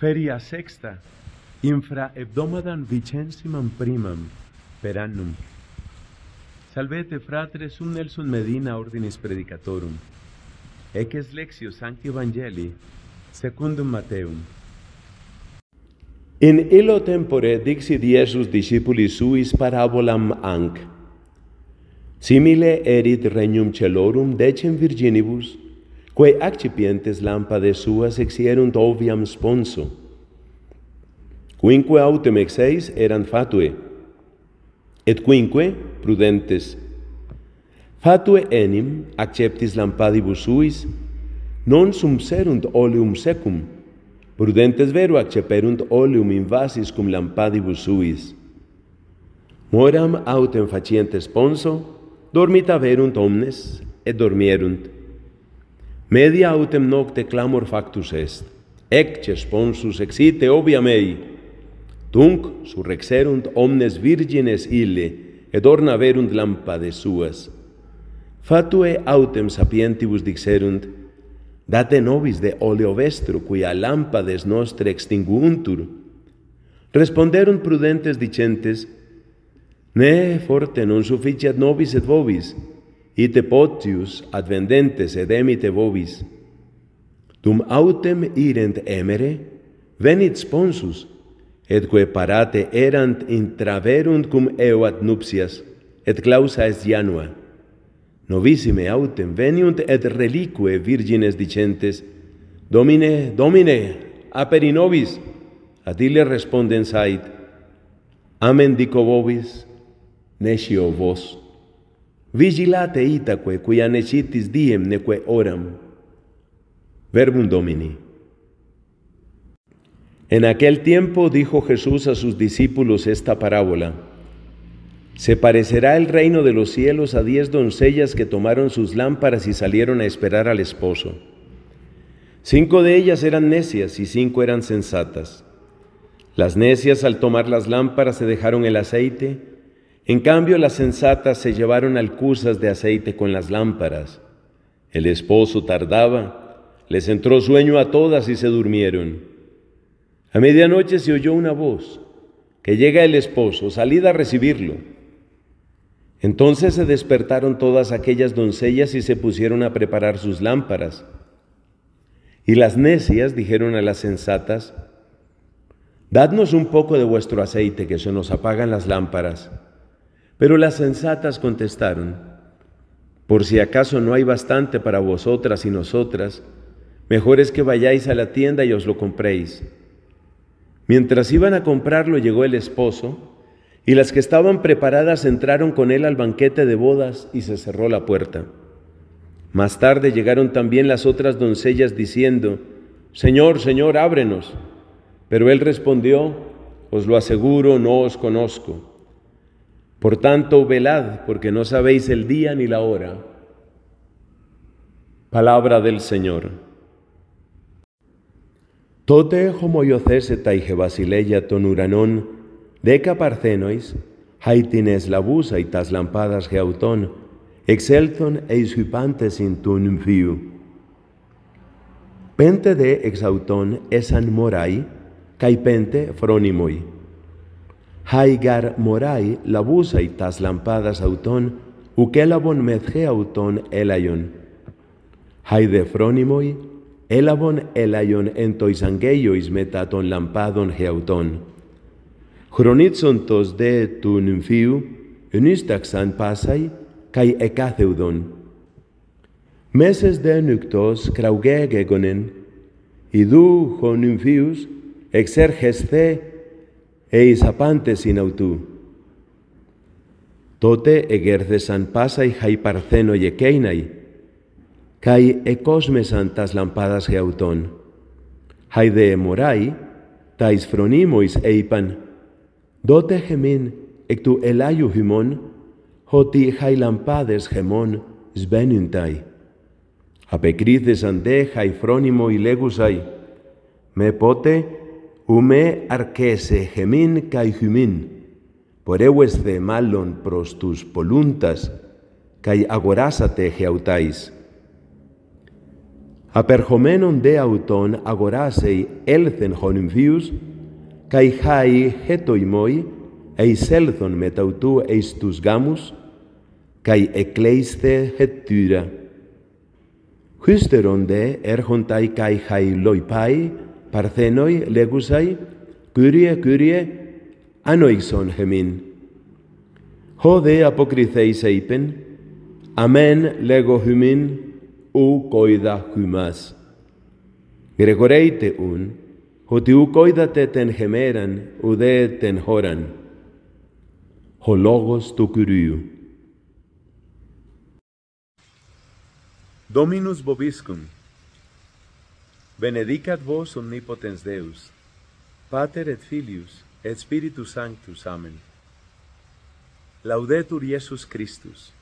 Feria sexta, infra hebdomadan vicensimam primam per annum. Salvete fratres un Nelson Medina ordinis predicatorum, eces lexio sancti evangeli, secundum Mateum. In illo tempore dixi Iesus discipuli suis parabolam anc. Simile erit regnum celorum decem virginibus, quae accipientes lampade suas exierunt obviam sponso quinque autem ex eis erant fatue et quinque prudentes fatue enim acceptis lampadibus busuis non sumserunt oleum secum prudentes vero acceperunt oleum in vasis cum lampadibus busuis moram autem facientes sponso dormita verunt omnes et dormierunt media autem nocte clamor factus est, ecce sponsus exite obia mei, tunc surrexerunt omnes virgines ille, et orna verunt lampades suas. Fatue autem sapientibus dixerunt, date nobis de oleo vestru, quia lampades nostre extinguuntur. Responderunt prudentes dicentes, ne forte non sufficiat nobis et vobis, et potius advententes et emite vobis dum autem irent emere venit sponsus et quo parate erant intraverunt cum eo ad nuptias et clausa est janua novissime autem veniunt et reliquae virgines dicentes domine domine aperi nobis ad illi respondens ait amen dico vobis nescio vos Vigilate itaque, cuya necitis diem neque oram. Verbum Domini. En aquel tiempo dijo Jesús a sus discípulos esta parábola. Se parecerá el reino de los cielos a diez doncellas que tomaron sus lámparas y salieron a esperar al esposo. Cinco de ellas eran necias y cinco eran sensatas. Las necias al tomar las lámparas se dejaron el aceite en cambio, las sensatas se llevaron alcusas de aceite con las lámparas. El esposo tardaba, les entró sueño a todas y se durmieron. A medianoche se oyó una voz, que llega el esposo, salida a recibirlo. Entonces se despertaron todas aquellas doncellas y se pusieron a preparar sus lámparas. Y las necias dijeron a las sensatas, Dadnos un poco de vuestro aceite, que se nos apagan las lámparas. Pero las sensatas contestaron, por si acaso no hay bastante para vosotras y nosotras, mejor es que vayáis a la tienda y os lo compréis. Mientras iban a comprarlo llegó el esposo, y las que estaban preparadas entraron con él al banquete de bodas y se cerró la puerta. Más tarde llegaron también las otras doncellas diciendo, Señor, Señor, ábrenos. Pero él respondió, Os lo aseguro, no os conozco. Por tanto, velad, porque no sabéis el día ni la hora. Palabra del Señor. Tote homoiocéseta y basileia ton uranón, deca parthenois, haitines labusa y tas lampadas geautón, exelton in tun fiu. Pente de exautón esan morai, caipente fronimoi Haigar Morai, Labusa y lampadas Autón, Ukelabon elayón. Autón Elayon. frónimoi Elabon Elayon ismeta Metaton Lampadon Geautón. Chronitzontos de Tunfiu, Unistaxan Pasai, Kai ekatheudon. Meses de nuctos kraugegegonen, Idu exerges Exergesce Ε, «Εις απάντες είναι αυτού». Τότε εγέρθεσαν πάσαι χαί παρθένο γεκέιναί, καί εκόσμεσαν τας λαμπάδας γεαυτών. Χαί δε εμοράι, τα εις φρονίμοις είπαν, «Δότε χεμῖν εκ του ελάγιου χυμών, ότι χαί λαμπάδες χεμών σβαίνουν ταί». Απεκρίθεσαν δε χαί φρόνιμο λέγουσαί, «Με πότε Ούμε αρκέσε χεμήν καί χυμήν, πορεύεσθε μάλλον προς τους πολλούντας, καί αγοράσατε χεαυτάις. Απερχομένον δε αυτον αγοράσεϊ έλθεν χονιμφίους, καί χάι χέτο ημόι, εισέλθον μετά αυτού εις τους γάμους, καί εκλέισθε χετύρα. Χύστερον δε έρχονται καί χάι λοϊπάι, παρθένοι λέγουσαι «Κύριε, Κύριε, άνοιξον χεμήν». Χω δε αποκριθείς είπεν «Αμέν λέγω χυμήν, ου κόιδα χυμάς». Γρηγορέιτε ούν, ότι ου κόιδατε τεν χεμέραν, ουδέ τεν χώραν. Ο λόγος του Κυρίου. Dominus Bobiscum Benedicat vos omnipotens Deus, Pater et Filius, et Spiritus Sanctus. Amen. Laudetur Jesus Christus.